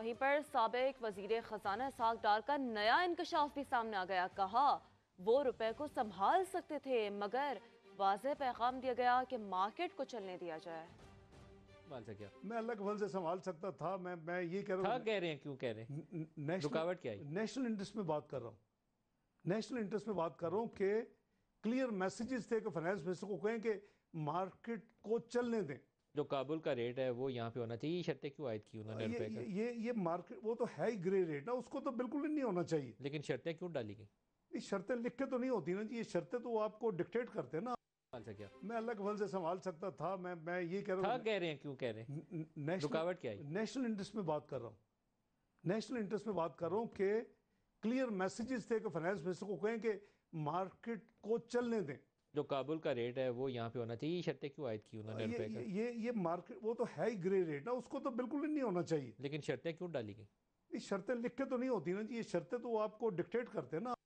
वहीं पर सबक वजीर खजाना साग डार का नया इंकशाफ भी सामने आ गया कहा वो रुपए को संभाल सकते थे मगर वाज पैगाम दिया गया कि मार्केट को चलने दिया जाए मैं अलग के से संभाल सकता था मैं मैं ये कह रहा हूँ कह रहे हैं क्यों कह रहे हैं रुकावट क्या है नेशनल इंटरेस्ट में बात कर रहा हूँ नेशनल इंटरेस्ट में बात कर रहा हूँ कि क्लियर मैसेजेस थे कि फाइनेंस मिनिस्टर को कहें कि मार्केट को चलने दें जो काबुल का रेट है वो यहाँ पे होना चाहिए शर्तें क्यों आयद की उन्होंने ये, ये, ये ये मार्केट वो तो है ही ग्रे रेट ना उसको तो बिल्कुल ही नहीं होना चाहिए लेकिन शर्तें क्यों डाली गई नहीं शर्तें लिख के तो नहीं होती ना जी ये शर्तें तो आपको डिक्टेट करते हैं ना मैं अलग के से संभाल सकता था मैं मैं ये कह रहा हूँ कह रहे हैं क्यों कह रहे हैं रुकावट क्या है नेशनल इंटरेस्ट में बात कर रहा हूँ नेशनल इंटरेस्ट में बात कर रहा हूँ कि क्लियर मैसेजेस थे कि फाइनेंस मिनिस्टर को कहें कि मार्केट को चलने दें जो काबुल का रेट है वो यहाँ पे होना चाहिए ये शर्तें क्यों आयद की उन्होंने ये, ये, ये ये मार्केट वो तो है ही ग्रे रेट ना उसको तो बिल्कुल ही नहीं होना चाहिए लेकिन शर्तें क्यों डाली गई शर्तें लिख के तो नहीं होती ना जी ये शर्तें तो आपको डिक्टेट करते हैं ना